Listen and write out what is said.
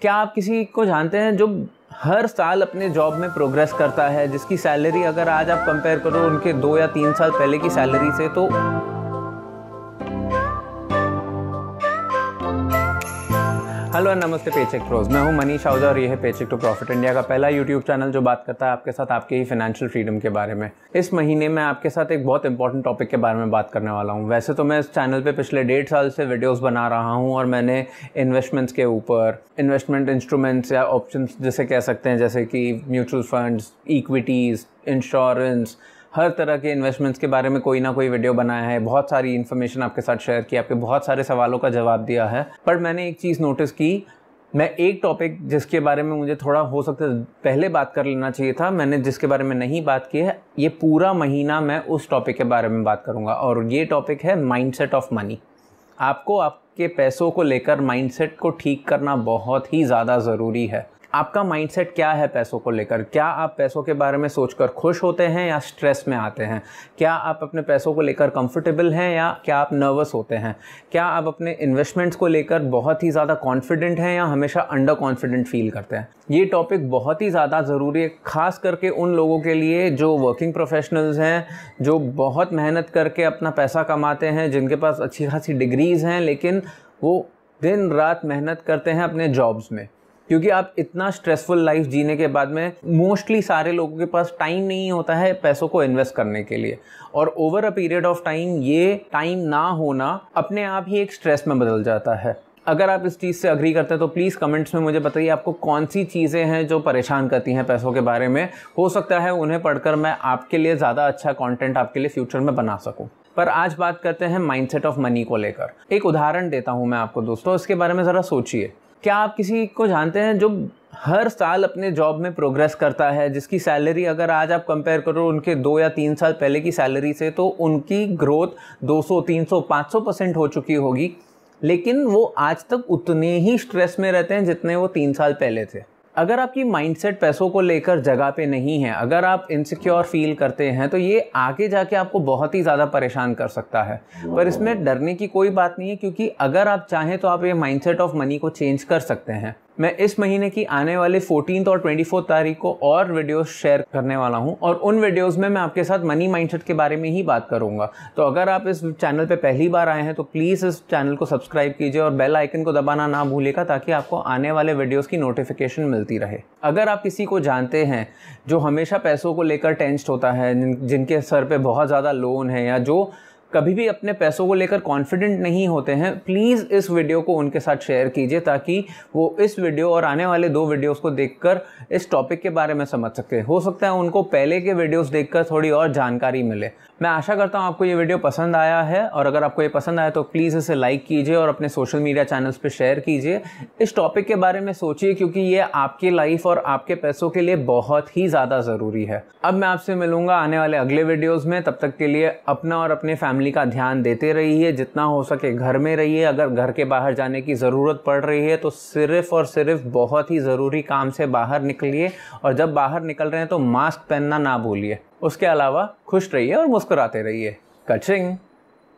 क्या आप किसी को जानते हैं जो हर साल अपने जॉब में प्रोग्रेस करता है जिसकी सैलरी अगर आज आप कंपेयर करो उनके दो या तीन साल पहले की सैलरी से तो हेलो नमस्ते पेचेक प्रोज मैं हूं मनीष आउजा और यह है पेचेक टू प्रॉफिट इंडिया का पहला यूट्यूब चैनल जो बात करता है आपके साथ आपके ही फाइनेंशियल फ्रीडम के बारे में इस महीने मैं आपके साथ एक बहुत इंपॉर्टेंट टॉपिक के बारे में बात करने वाला हूं वैसे तो मैं इस चैनल पर पिछले डेढ़ साल से वीडियोज़ बना रहा हूँ और मैंने इन्वेस्टमेंट्स के ऊपर इन्वेस्टमेंट इंस्ट्रूमेंट्स या ऑप्शन जैसे कह सकते हैं जैसे कि म्यूचुअल फंड्स इक्विटीज़ इंश्योरेंस हर तरह के इन्वेस्टमेंट्स के बारे में कोई ना कोई वीडियो बनाया है बहुत सारी इन्फॉर्मेशन आपके साथ शेयर की आपके बहुत सारे सवालों का जवाब दिया है पर मैंने एक चीज़ नोटिस की मैं एक टॉपिक जिसके बारे में मुझे थोड़ा हो सकता है पहले बात कर लेना चाहिए था मैंने जिसके बारे में नहीं बात की है ये पूरा महीना मैं उस टॉपिक के बारे में बात करूँगा और ये टॉपिक है माइंडसेट ऑफ मनी आपको आपके पैसों को लेकर माइंडसेट को ठीक करना बहुत ही ज़्यादा ज़रूरी है आपका माइंडसेट क्या है पैसों को लेकर क्या आप पैसों के बारे में सोचकर खुश होते हैं या स्ट्रेस में आते हैं क्या आप अपने पैसों को लेकर कंफर्टेबल हैं या क्या आप नर्वस होते हैं क्या आप अपने इन्वेस्टमेंट्स को लेकर बहुत ही ज़्यादा कॉन्फिडेंट हैं या हमेशा अंडर कॉन्फिडेंट फील करते हैं ये टॉपिक बहुत ही ज़्यादा ज़रूरी है ख़ास करके उन लोगों के लिए जो वर्किंग प्रोफेशनल्स हैं जो बहुत मेहनत करके अपना पैसा कमाते हैं जिनके पास अच्छी खासी डिग्रीज़ हैं लेकिन वो दिन रात मेहनत करते हैं अपने जॉब्स में क्योंकि आप इतना स्ट्रेसफुल लाइफ जीने के बाद में मोस्टली सारे लोगों के पास टाइम नहीं होता है पैसों को इन्वेस्ट करने के लिए और over a period of time ये टाइम ना होना अपने आप ही एक स्ट्रेस में बदल जाता है अगर आप इस चीज़ से अग्री करते हैं तो प्लीज़ कमेंट्स में मुझे बताइए आपको कौन सी चीज़ें हैं जो परेशान करती हैं पैसों के बारे में हो सकता है उन्हें पढ़कर मैं आपके लिए ज़्यादा अच्छा कंटेंट आपके लिए फ्यूचर में बना सकूं पर आज बात करते हैं माइंडसेट ऑफ मनी को लेकर एक उदाहरण देता हूं मैं आपको दोस्तों इसके बारे में ज़रा सोचिए क्या आप किसी को जानते हैं जो हर साल अपने जॉब में प्रोग्रेस करता है जिसकी सैलरी अगर आज आप कंपेयर करो उनके दो या तीन साल पहले की सैलरी से तो उनकी ग्रोथ 200, 300, 500 परसेंट हो चुकी होगी लेकिन वो आज तक उतने ही स्ट्रेस में रहते हैं जितने वो तीन साल पहले थे अगर आपकी माइंडसेट पैसों को लेकर जगह पे नहीं है अगर आप इनसिक्योर फील करते हैं तो ये आगे जाके आपको बहुत ही ज़्यादा परेशान कर सकता है पर इसमें डरने की कोई बात नहीं है क्योंकि अगर आप चाहें तो आप ये माइंडसेट ऑफ मनी को चेंज कर सकते हैं मैं इस महीने की आने वाले फोर्टीन और ट्वेंटी तारीख को और वीडियोस शेयर करने वाला हूँ और उन वीडियोस में मैं आपके साथ मनी माइंडसेट के बारे में ही बात करूँगा तो अगर आप इस चैनल पर पहली बार आए हैं तो प्लीज़ इस चैनल को सब्सक्राइब कीजिए और बेल आइकन को दबाना ना भूलेगा ताकि आपको आने वाले वीडियोज़ की नोटिफिकेशन मिलती रहे अगर आप किसी को जानते हैं जो हमेशा पैसों को लेकर टेंस्ड होता है जिनके सर पर बहुत ज़्यादा लोन है या जो कभी भी अपने पैसों को लेकर कॉन्फिडेंट नहीं होते हैं प्लीज़ इस वीडियो को उनके साथ शेयर कीजिए ताकि वो इस वीडियो और आने वाले दो वीडियोस को देखकर इस टॉपिक के बारे में समझ सके हो सकता है उनको पहले के वीडियोस देखकर थोड़ी और जानकारी मिले मैं आशा करता हूँ आपको ये वीडियो पसंद आया है और अगर आपको ये पसंद आया तो प्लीज़ इसे लाइक कीजिए और अपने सोशल मीडिया चैनल्स पर शेयर कीजिए इस टॉपिक के बारे में सोचिए क्योंकि ये आपकी लाइफ और आपके पैसों के लिए बहुत ही ज़्यादा ज़रूरी है अब मैं आपसे मिलूंगा आने वाले अगले वीडियोज़ में तब तक के लिए अपना और अपने फैमिली फैमिली का ध्यान देते रहिए जितना हो सके घर में रहिए अगर घर के बाहर जाने की ज़रूरत पड़ रही है तो सिर्फ़ और सिर्फ बहुत ही ज़रूरी काम से बाहर निकलिए और जब बाहर निकल रहे हैं तो मास्क पहनना ना भूलिए उसके अलावा खुश रहिए और मुस्कुराते रहिए कचिंग